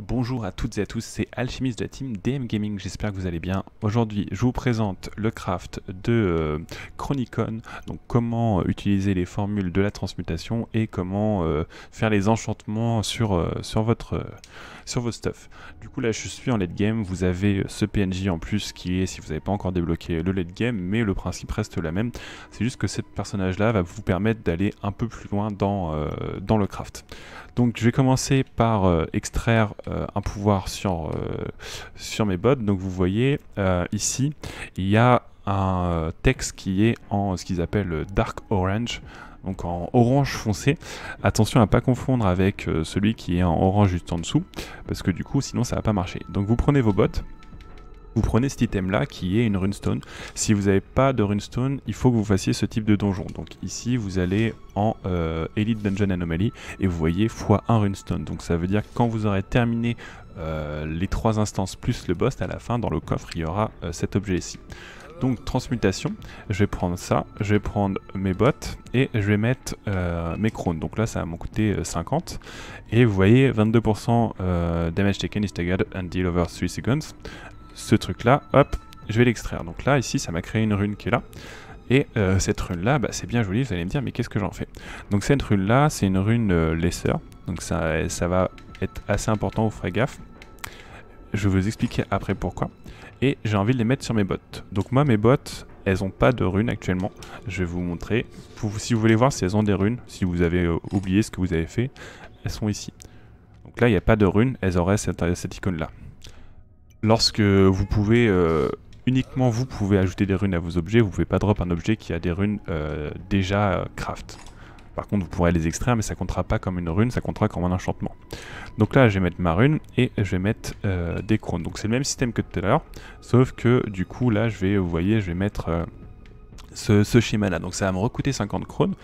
bonjour à toutes et à tous, c'est Alchimiste de la team DM Gaming, j'espère que vous allez bien. Aujourd'hui, je vous présente le craft de euh, Chronicon, donc comment utiliser les formules de la transmutation et comment euh, faire les enchantements sur, euh, sur, votre, sur vos stuff. Du coup là, je suis en late game, vous avez ce PNJ en plus qui est, si vous n'avez pas encore débloqué le late game, mais le principe reste le même, c'est juste que ce personnage là va vous permettre d'aller un peu plus loin dans, dans le craft. Donc je vais commencer par euh, extraire euh, un pouvoir sur, euh, sur mes bots. Donc vous voyez ici, il y a un texte qui est en ce qu'ils appellent dark orange donc en orange foncé. Attention à ne pas confondre avec celui qui est en orange juste en dessous, parce que du coup sinon ça va pas marcher. Donc vous prenez vos bots vous prenez cet item là qui est une runestone. Si vous n'avez pas de runestone, il faut que vous fassiez ce type de donjon. Donc ici vous allez en euh, Elite Dungeon Anomaly et vous voyez x1 runestone. Donc ça veut dire que quand vous aurez terminé euh, les trois instances plus le boss, à la fin dans le coffre il y aura euh, cet objet ici. Donc transmutation, je vais prendre ça, je vais prendre mes bottes et je vais mettre mes crônes. Donc là ça va m'en coûter 50. Et vous voyez 22% damage taken is staggered and deal over 3 seconds ce truc-là, hop, je vais l'extraire. Donc là, ici, ça m'a créé une rune qui est là. Et euh, cette rune-là, bah, c'est bien joli, vous allez me dire, mais qu'est-ce que j'en fais Donc cette rune-là, c'est une rune euh, laisseur, donc ça, ça va être assez important, vous ferez gaffe. Je vais vous expliquer après pourquoi. Et j'ai envie de les mettre sur mes bottes. Donc moi, mes bottes, elles ont pas de runes actuellement. Je vais vous montrer. si vous voulez voir si elles ont des runes, si vous avez euh, oublié ce que vous avez fait, elles sont ici. Donc là, il n'y a pas de runes, elles auraient cette icône-là. Lorsque vous pouvez, euh, uniquement vous pouvez ajouter des runes à vos objets, vous pouvez pas drop un objet qui a des runes euh, déjà euh, craft. Par contre, vous pourrez les extraire, mais ça comptera pas comme une rune, ça comptera comme un enchantement. Donc là, je vais mettre ma rune et je vais mettre des crônes. Donc c'est le même système que tout à l'heure, sauf que du coup, là, je vais, vous voyez, je vais mettre ce, schéma-là. Donc ça va me recouter 50 crônes.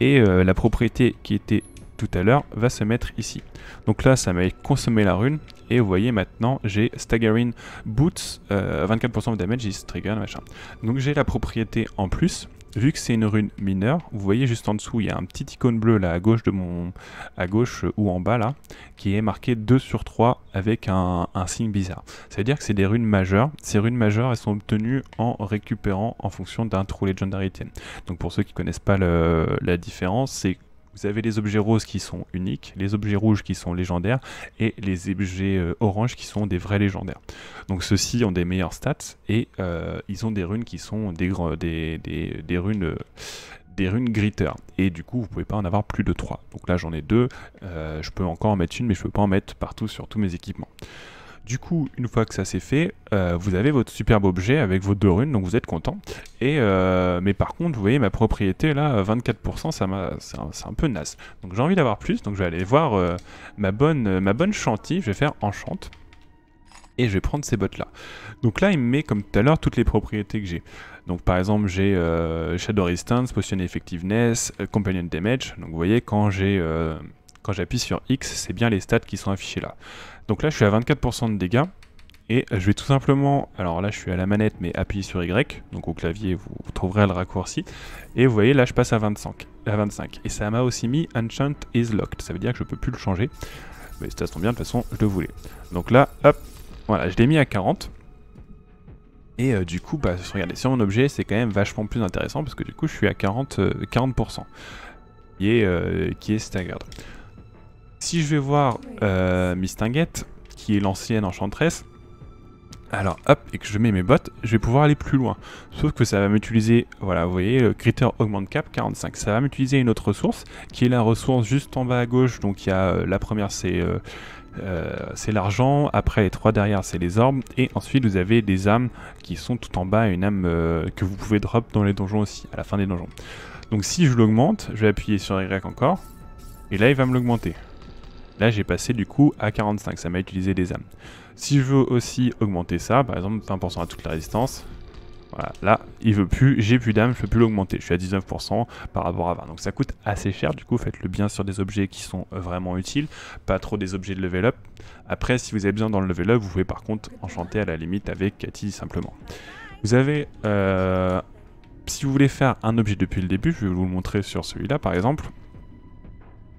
Et la propriété qui était tout à l'heure, va se mettre ici. Donc là, ça m'a consommé la rune. Et vous voyez maintenant, j'ai Staggering Boots, 24% euh, de damage, is trigger, machin. Donc j'ai la propriété en plus. Vu que c'est une rune mineure, vous voyez juste en dessous, il y a un petit icône bleu là à gauche de mon, à gauche ou en bas là, qui est marqué 2 sur 3 avec un, signe bizarre. Ça veut dire que c'est des runes majeures. Ces runes majeures, elles sont obtenues en récupérant en fonction d'un trou legendary item. Donc pour ceux qui connaissent pas la différence, c'est vous avez les objets roses qui sont uniques, les objets rouges qui sont légendaires et les objets euh, oranges qui sont des vrais légendaires. Donc ceux-ci ont des meilleurs stats et euh, ils ont des runes qui sont des, des, runes... Euh, des runes gritter et du coup vous pouvez pas en avoir plus de 3 donc là j'en ai deux je peux encore en mettre une mais je peux pas en mettre partout sur tous mes équipements du coup, une fois que ça c'est fait, euh, vous avez votre superbe objet avec vos deux runes, donc vous êtes content. Et, euh, mais par contre, vous voyez ma propriété là, 24%, c'est un, peu naze. Donc j'ai envie d'avoir plus, donc je vais aller voir euh, ma, bonne, ma bonne chantilly, je vais faire enchante. Et je vais prendre ces bottes là. Donc là, il me met comme tout à l'heure toutes les propriétés que j'ai. Donc par exemple, j'ai Shadow Resistance, Potion Effectiveness, Companion Damage. Donc vous voyez, quand j'ai quand j'appuie sur X, c'est bien les stats qui sont affichés là. Donc là, je suis à 24% de dégâts. Et je vais tout simplement, alors là je suis à la manette mais appuyez sur Y, donc au clavier vous, trouverez le raccourci. Et vous voyez là je passe à 25. À 25. Et ça m'a aussi mis Enchant is locked, ça veut dire que je peux plus le changer. Mais ça se bien, de toute façon je le voulais. Donc là, hop, voilà, je l'ai mis à 40. Et euh, du coup, bah, regardez, sur mon objet c'est quand même vachement plus intéressant parce que du coup je suis à 40%, euh, qui est, euh, qui est staggered. Si je vais voir euh, Mistinguette, qui est l'ancienne enchanteresse alors hop, et que je mets mes bottes, je vais pouvoir aller plus loin. Sauf que ça va m'utiliser, voilà, vous voyez, le Critter augmente Cap 45, ça va m'utiliser une autre ressource, qui est la ressource juste en bas à gauche, donc il y a euh, la première c'est... Euh, euh, c'est l'argent, après les trois derrière c'est les orbes, et ensuite vous avez des âmes qui sont tout en bas, une âme que vous pouvez drop dans les donjons aussi, à la fin des donjons. Donc si je l'augmente, je vais appuyer sur Y encore, et là il va me l'augmenter. Là, j'ai passé du coup à 45, ça m'a utilisé des âmes. Si je veux aussi augmenter ça, par exemple 20% à toute la résistance, voilà, là, il veut plus, j'ai plus d'âme, je peux plus l'augmenter. Je suis à 19% par rapport à 20. Donc ça coûte assez cher, du coup, faites-le bien sur des objets qui sont euh, vraiment utiles, pas trop des objets de level up. Après, si vous avez besoin dans le level up, vous pouvez par contre enchanter à la limite avec Cathy simplement. Vous avez, euh, si vous voulez faire un objet depuis le début, je vais vous le montrer sur celui-là par exemple.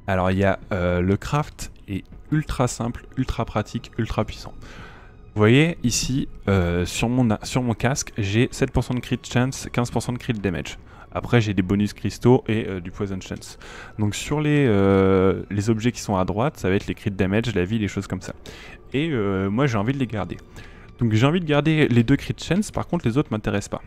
Alors il y a euh, le craft et ultra simple, ultra pratique, ultra puissant. Vous voyez ici, euh, sur, mon, sur mon casque, j'ai 7% de crit chance, 15% de crit damage. Après j'ai des bonus cristaux et euh, du poison chance. Donc sur euh, les, objets qui sont à droite, ça va être les crit damage, la vie, les choses comme ça. Et moi j'ai envie de les garder. Donc j'ai envie de garder les deux crit chance, par contre les autres m'intéressent pas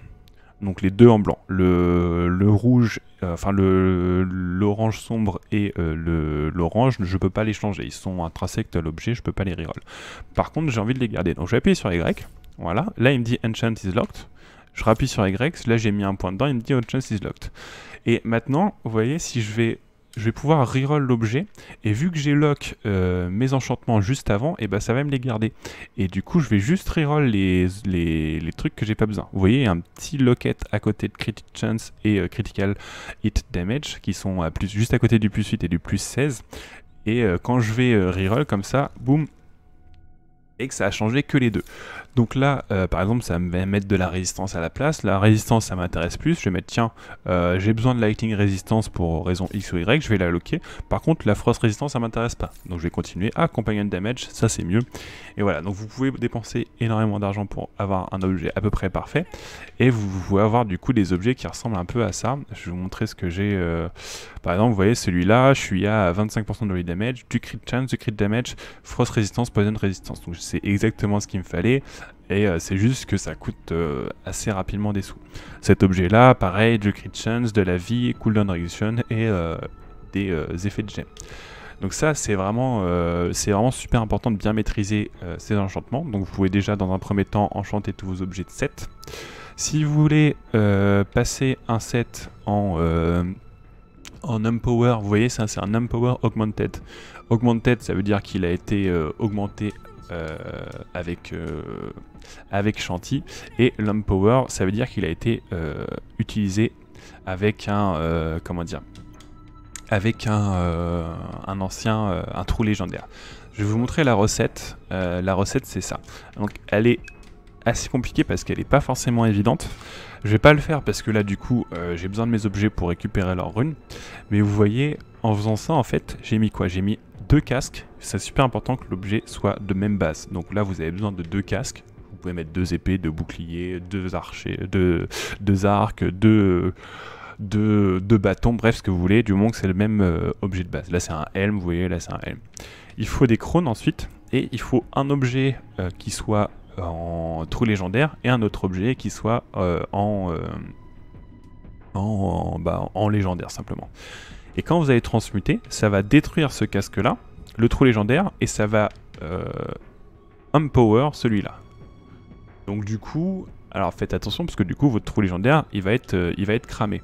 donc les deux en blanc, le, rouge, euh, enfin le l'orange sombre et euh, l'orange, je peux pas les changer, ils sont intrinsèques à l'objet, je peux pas les reroll. Par contre, j'ai envie de les garder, donc je vais appuyer sur Y, voilà, là il me dit Enchant is locked, je rappuie sur Y, là j'ai mis un point dedans, il me dit Enchant is locked. Et maintenant, vous voyez, si je vais je vais pouvoir reroll l'objet. Et vu que j'ai lock euh, mes enchantements juste avant, et eh ben ça va me les garder. Et du coup, je vais juste reroll les, trucs que j'ai pas besoin. Vous voyez, un petit locket à côté de Critic Chance et euh, Critical Hit Damage, qui sont plus, juste à côté du plus 8 et du plus 16. Et euh, quand je vais reroll comme ça, boum, et que ça a changé que les deux. Donc là, euh, par exemple, ça va mettre de la résistance à la place. La résistance, ça m'intéresse plus. Je vais mettre, tiens, euh, j'ai besoin de Lightning Résistance pour raison X ou Y, je vais la loquer. Par contre, la Frost Résistance, ça m'intéresse pas. Donc je vais continuer à ah, Companion Damage, ça c'est mieux. Et voilà, donc vous pouvez dépenser énormément d'argent pour avoir un objet à peu près parfait. Et vous, pouvez avoir du coup des objets qui ressemblent un peu à ça. Je vais vous montrer ce que j'ai... Euh, par exemple, vous voyez celui-là, je suis à 25% de Holy damage, du crit chance, du crit damage, frost Résistance, poison Résistance. Donc c'est exactement ce qu'il me fallait et euh, c'est juste que ça coûte euh, assez rapidement des sous. Cet objet-là, pareil, du crit chance, de la vie, cooldown reduction et euh, des effets de gemme. Donc ça, c'est vraiment, vraiment super important de bien maîtriser ces enchantements. Donc vous pouvez déjà, dans un premier temps, enchanter tous vos objets de set. Si vous voulez passer un set en en power, vous voyez, ça c'est un Umpower Augmented. Augmented, ça veut dire qu'il a été euh, augmenté euh, avec, euh, avec Et power, ça veut dire qu'il a été euh, utilisé avec un... comment dire avec un, un ancien, un trou légendaire. Je vais vous montrer la recette. la recette, c'est ça. Donc, elle est assez compliqué parce qu'elle n'est pas forcément évidente. Je vais pas le faire parce que là du coup euh, j'ai besoin de mes objets pour récupérer leurs runes. Mais vous voyez, en faisant ça en fait, j'ai mis quoi J'ai mis deux casques. C'est super important que l'objet soit de même base. Donc là vous avez besoin de deux casques. Vous pouvez mettre deux épées, deux boucliers, deux archers, deux, deux arcs, deux... De, bâtons, bref, ce que vous voulez, du moment que c'est le même euh, objet de base. Là, c'est un helm, vous voyez, là, c'est un helm. Il faut des crônes ensuite, et il faut un objet euh, qui soit en trou légendaire et un autre objet qui soit euh, euh, en, en, bah, en légendaire simplement. Et quand vous allez transmuter, ça va détruire ce casque-là, le trou légendaire, et ça va euh, empower celui-là. Donc du coup, alors faites attention parce que du coup votre trou légendaire il va être, euh, il va être cramé.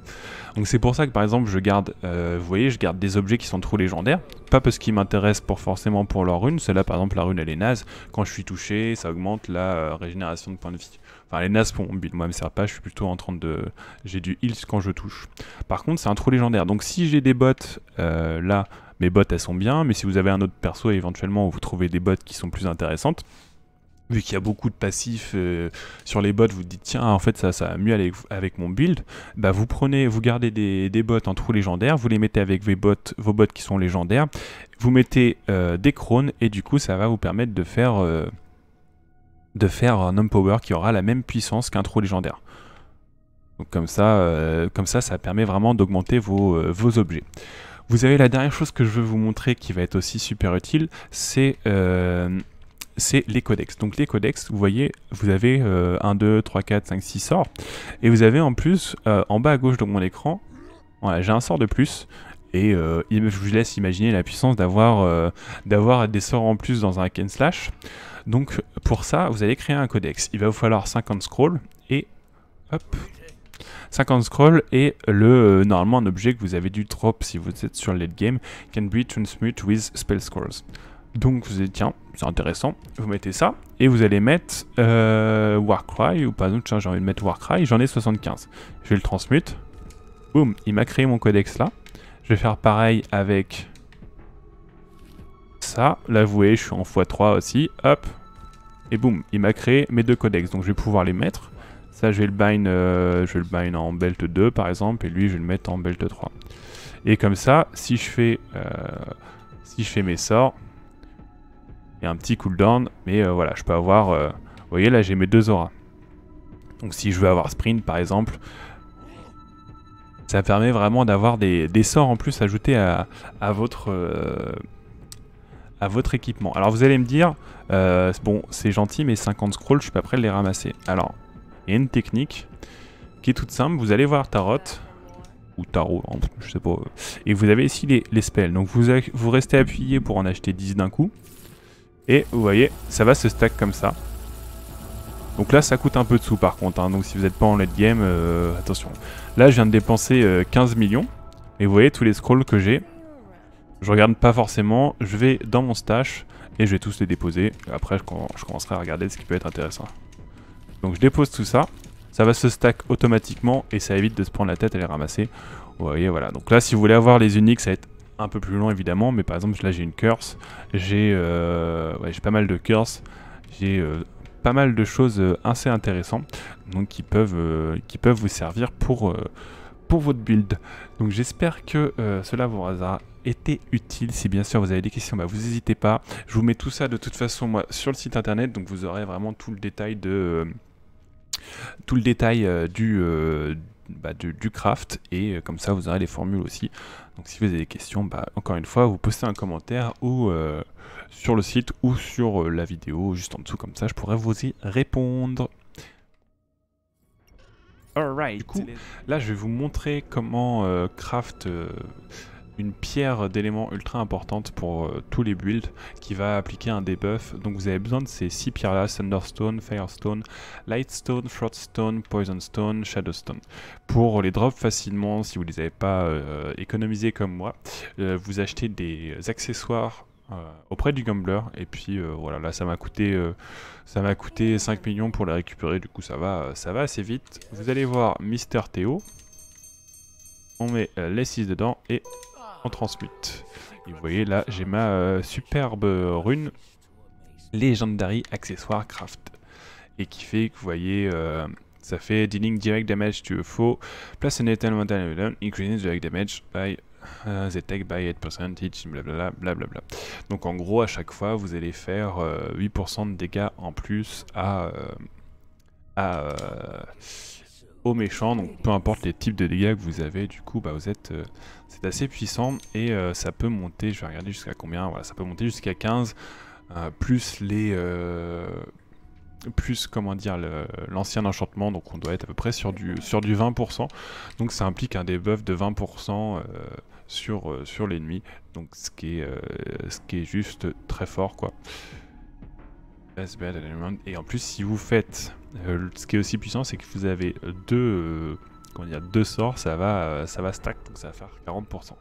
Donc c'est pour ça que par exemple je garde, euh, vous voyez je garde des objets qui sont trous légendaires, pas parce qu'ils m'intéressent pour forcément pour leur rune, celle-là par exemple la rune elle est naze, quand je suis touché ça augmente la euh, régénération de points de vie. Enfin les est naze pour moi me sert pas, je suis plutôt en train de... j'ai du heal quand je touche. Par contre c'est un trou légendaire, donc si j'ai des bottes là, mes bottes elles sont bien, mais si vous avez un autre perso éventuellement où vous trouvez des bottes qui sont plus intéressantes, vu qu'il y a beaucoup de passifs euh, sur les bots, vous dites tiens en fait ça ça va mieux avec, avec mon build, bah vous prenez, vous gardez des, des bots en trou légendaire, vous les mettez avec vos bots, vos qui sont légendaires, vous mettez euh, des crônes et du coup ça va vous permettre de faire euh, de faire un homme power qui aura la même puissance qu'un trou légendaire. Donc comme ça, comme ça, ça permet vraiment d'augmenter vos, objets. Vous avez la dernière chose que je veux vous montrer qui va être aussi super utile, c'est c'est les codex. Donc les codex, vous voyez, vous avez 1, 2, 3, 4, 5, 6 sorts. Et vous avez en plus, euh, en bas à gauche de mon écran, voilà, j'ai un sort de plus. Et euh, je vous laisse imaginer la puissance euh, d'avoir des sorts en plus dans un hack slash. Donc pour ça, vous allez créer un codex. Il va vous falloir 50 scrolls et... Hop 50 scrolls et le normalement un objet que vous avez dû drop si vous êtes sur le late game can be transmute with spell scrolls. Donc vous allez tiens, c'est intéressant, vous mettez ça, et vous allez mettre euh, Warcry, ou par exemple, tiens, j'ai envie de mettre Warcry, j'en ai 75. Je vais le transmute, boum, il m'a créé mon codex là. Je vais faire pareil avec ça, là vous voyez, je suis en x3 aussi, hop, et boum, il m'a créé mes deux codex, donc je vais pouvoir les mettre. Ça, je vais le bind, euh, je vais le bind en belt 2 par exemple, et lui, je vais le mettre en belt 3. Et comme ça, si je fais, euh, si je fais mes sorts, un petit cooldown. Mais euh, voilà, je peux avoir... Euh, vous voyez, là, j'ai mes deux auras. Donc si je veux avoir sprint, par exemple, ça permet vraiment d'avoir des, sorts en plus ajoutés à, votre euh, à votre équipement. Alors vous allez me dire, bon c'est gentil mais 50 scrolls je suis pas prêt de les ramasser. Alors il y a une technique qui est toute simple, vous allez voir Tarot ou Tarot, je sais pas, et vous avez ici les, spells. Donc vous, vous restez appuyé pour en acheter 10 d'un coup, et vous voyez, ça va se stack comme ça. Donc là, ça coûte un peu de sous par contre. Hein. donc si vous n'êtes pas en late game, euh, attention. Là, je viens de dépenser 15 euh, millions. Et vous voyez tous les scrolls que j'ai. Je regarde pas forcément. Je vais dans mon stash et je vais tous les déposer. Après, je, je commencerai à regarder ce qui peut être intéressant. Donc je dépose tout ça. Ça va se stack automatiquement et ça évite de se prendre la tête à les ramasser. Vous voyez, voilà. Donc là, si vous voulez avoir les uniques, ça va être un peu plus loin évidemment, mais par exemple là j'ai une curse, j'ai euh, j'ai pas mal de curse, j'ai euh, pas mal de choses euh, assez intéressantes donc qui peuvent, qui peuvent vous servir pour, pour votre build. Donc j'espère que cela vous a été utile. Si bien sûr vous avez des questions, bah, vous n'hésitez pas. Je vous mets tout ça de toute façon moi sur le site internet, donc vous aurez vraiment tout le détail de tout le détail du, bah, du, craft et euh, comme ça vous aurez les formules aussi. Donc si vous avez des questions, bah, encore une fois, vous postez un commentaire ou euh, sur le site ou sur euh, la vidéo juste en dessous comme ça, je pourrais vous y répondre. Alright. Du coup, là je vais vous montrer comment craft une pierre d'éléments ultra importante pour euh, tous les builds qui va appliquer un debuff. Donc vous avez besoin de ces 6 pierres là, Thunderstone, Firestone, Lightstone, froststone, Poisonstone, Shadowstone. Pour les drop facilement, si vous ne les avez pas euh, économisés comme moi, euh, vous achetez des accessoires auprès du gambler et puis voilà là ça m'a coûté ça m'a coûté 5 millions pour les récupérer du coup ça va ça va assez vite vous allez voir Mister Théo on met les 6 dedans et en transmute. Et vous voyez là, j'ai ma euh, superbe rune Legendary Accessoire Craft. Et qui fait que vous voyez, euh, ça fait dealing direct damage to foe, place and tellement increasing direct damage by uh, the attack by 8% blablabla, Donc en gros, à chaque fois, vous allez faire 8% euh, de dégâts en plus à... à méchant Donc peu importe les types de dégâts que vous avez, du coup, bah, vous êtes, c'est euh, assez puissant et euh, ça peut monter. Je vais regarder jusqu'à combien. Voilà, ça peut monter jusqu'à 15 euh, plus les plus comment dire l'ancien enchantement donc on doit être à peu près sur du sur du 20% donc ça implique un debuff de 20% sur sur l'ennemi donc ce qui est ce qui est juste très fort quoi et en plus, si vous faites, euh, ce qui est aussi puissant, c'est que vous avez deux, euh, deux sorts, ça va, euh, ça va stack, donc ça va faire 40%.